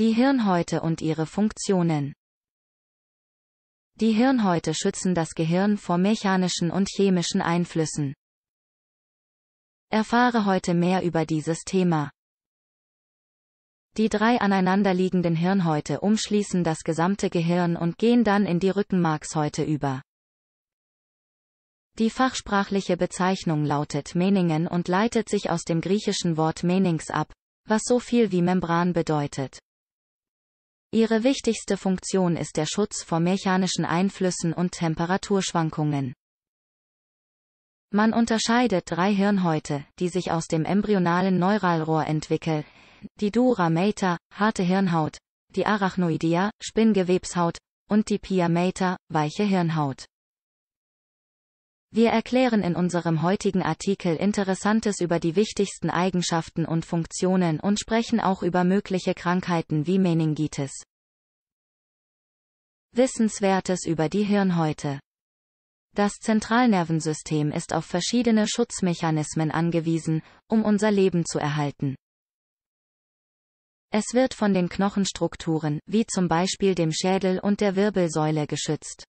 Die Hirnhäute und ihre Funktionen. Die Hirnhäute schützen das Gehirn vor mechanischen und chemischen Einflüssen. Erfahre heute mehr über dieses Thema. Die drei aneinanderliegenden Hirnhäute umschließen das gesamte Gehirn und gehen dann in die Rückenmarkshäute über. Die fachsprachliche Bezeichnung lautet Meningen und leitet sich aus dem griechischen Wort Menings ab, was so viel wie Membran bedeutet. Ihre wichtigste Funktion ist der Schutz vor mechanischen Einflüssen und Temperaturschwankungen. Man unterscheidet drei Hirnhäute, die sich aus dem embryonalen Neuralrohr entwickeln, die Dura mater, harte Hirnhaut, die Arachnoidea, Spinngewebshaut, und die Pia mater, weiche Hirnhaut. Wir erklären in unserem heutigen Artikel Interessantes über die wichtigsten Eigenschaften und Funktionen und sprechen auch über mögliche Krankheiten wie Meningitis. Wissenswertes über die Hirnhäute. Das Zentralnervensystem ist auf verschiedene Schutzmechanismen angewiesen, um unser Leben zu erhalten. Es wird von den Knochenstrukturen, wie zum Beispiel dem Schädel und der Wirbelsäule geschützt.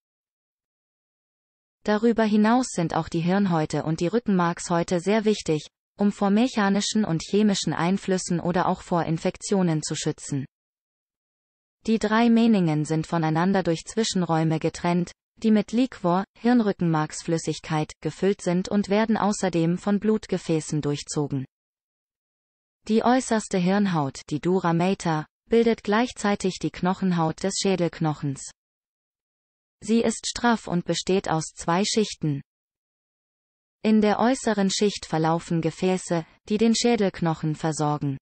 Darüber hinaus sind auch die Hirnhäute und die Rückenmarkshäute sehr wichtig, um vor mechanischen und chemischen Einflüssen oder auch vor Infektionen zu schützen. Die drei Meningen sind voneinander durch Zwischenräume getrennt, die mit Liquor, Hirnrückenmarksflüssigkeit, gefüllt sind und werden außerdem von Blutgefäßen durchzogen. Die äußerste Hirnhaut, die Dura mater, bildet gleichzeitig die Knochenhaut des Schädelknochens. Sie ist straff und besteht aus zwei Schichten. In der äußeren Schicht verlaufen Gefäße, die den Schädelknochen versorgen.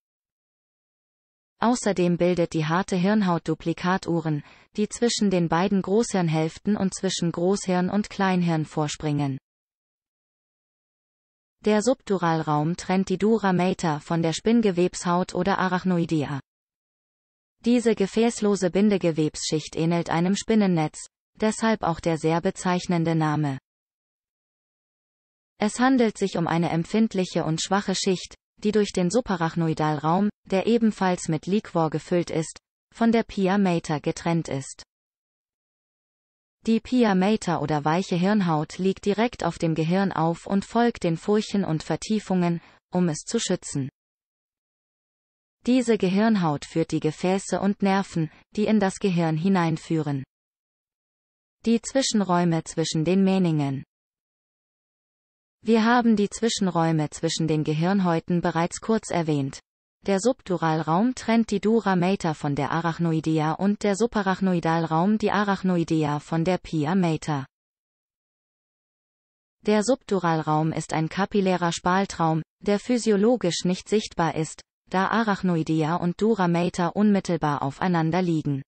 Außerdem bildet die harte Hirnhaut Duplikatuhren, die zwischen den beiden Großhirnhälften und zwischen Großhirn und Kleinhirn vorspringen. Der Subduralraum trennt die Dura mater von der Spinngewebshaut oder Arachnoidea. Diese gefäßlose Bindegewebsschicht ähnelt einem Spinnennetz, deshalb auch der sehr bezeichnende Name. Es handelt sich um eine empfindliche und schwache Schicht, die durch den Subarachnoidalraum, der ebenfalls mit Liquor gefüllt ist, von der Pia mater getrennt ist. Die Pia mater oder weiche Hirnhaut liegt direkt auf dem Gehirn auf und folgt den Furchen und Vertiefungen, um es zu schützen. Diese Gehirnhaut führt die Gefäße und Nerven, die in das Gehirn hineinführen. Die Zwischenräume zwischen den Mähningen. Wir haben die Zwischenräume zwischen den Gehirnhäuten bereits kurz erwähnt. Der Subduralraum trennt die Dura mater von der Arachnoidea und der Subarachnoidalraum die Arachnoidea von der Pia mater. Der Subduralraum ist ein kapillärer Spaltraum, der physiologisch nicht sichtbar ist, da Arachnoidea und Dura mater unmittelbar aufeinander liegen.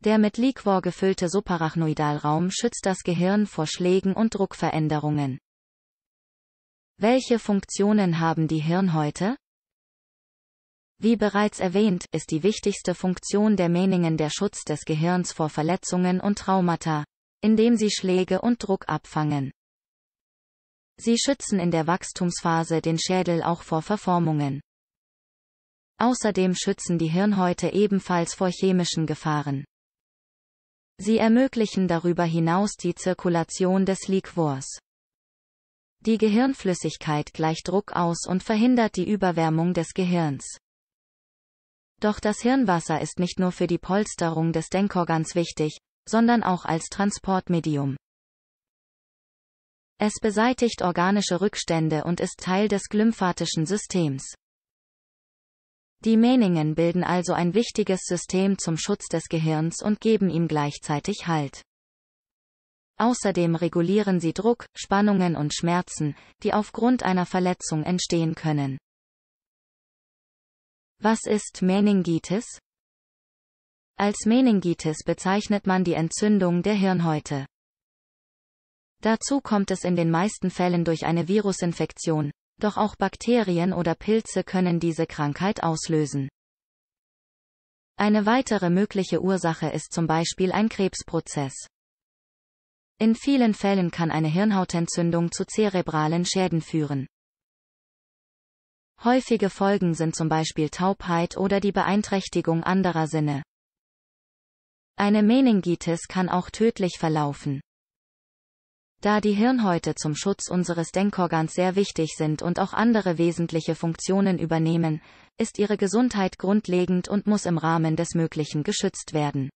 Der mit Liquor gefüllte Subarachnoidalraum schützt das Gehirn vor Schlägen und Druckveränderungen. Welche Funktionen haben die Hirnhäute? Wie bereits erwähnt, ist die wichtigste Funktion der Meningen der Schutz des Gehirns vor Verletzungen und Traumata, indem sie Schläge und Druck abfangen. Sie schützen in der Wachstumsphase den Schädel auch vor Verformungen. Außerdem schützen die Hirnhäute ebenfalls vor chemischen Gefahren. Sie ermöglichen darüber hinaus die Zirkulation des Liquors. Die Gehirnflüssigkeit gleicht Druck aus und verhindert die Überwärmung des Gehirns. Doch das Hirnwasser ist nicht nur für die Polsterung des Denkorgans wichtig, sondern auch als Transportmedium. Es beseitigt organische Rückstände und ist Teil des glymphatischen Systems. Die Meningen bilden also ein wichtiges System zum Schutz des Gehirns und geben ihm gleichzeitig Halt. Außerdem regulieren sie Druck, Spannungen und Schmerzen, die aufgrund einer Verletzung entstehen können. Was ist Meningitis? Als Meningitis bezeichnet man die Entzündung der Hirnhäute. Dazu kommt es in den meisten Fällen durch eine Virusinfektion, doch auch Bakterien oder Pilze können diese Krankheit auslösen. Eine weitere mögliche Ursache ist zum Beispiel ein Krebsprozess. In vielen Fällen kann eine Hirnhautentzündung zu zerebralen Schäden führen. Häufige Folgen sind zum Beispiel Taubheit oder die Beeinträchtigung anderer Sinne. Eine Meningitis kann auch tödlich verlaufen. Da die Hirnhäute zum Schutz unseres Denkorgans sehr wichtig sind und auch andere wesentliche Funktionen übernehmen, ist ihre Gesundheit grundlegend und muss im Rahmen des Möglichen geschützt werden.